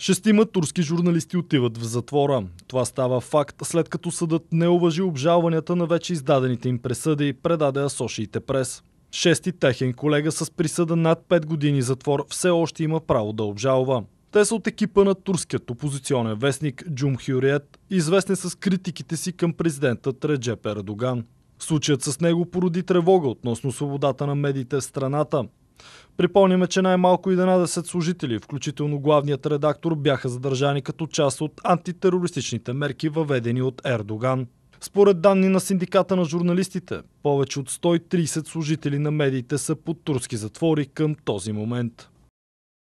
Шестима турски журналисти отиват в затвора. Това става факт, след като съдът не уважи обжалванията на вече издадените им пресъди, предаде Асошиите прес. Шести техен колега с присъда над 5 години затвор все още има право да обжалва. Те са от екипа на турският опозиционен вестник Джум Хюриет, известен с критиките си към президента Реджеп Ердоган. Случаят с него породи тревога относно свободата на медиите в страната. Припомняме, че най-малко 11 служители, включително главният редактор, бяха задържани като част от антитерористичните мерки, въведени от Ердоган. Според данни на Синдиката на журналистите, повече от 130 служители на медиите са под турски затвори към този момент.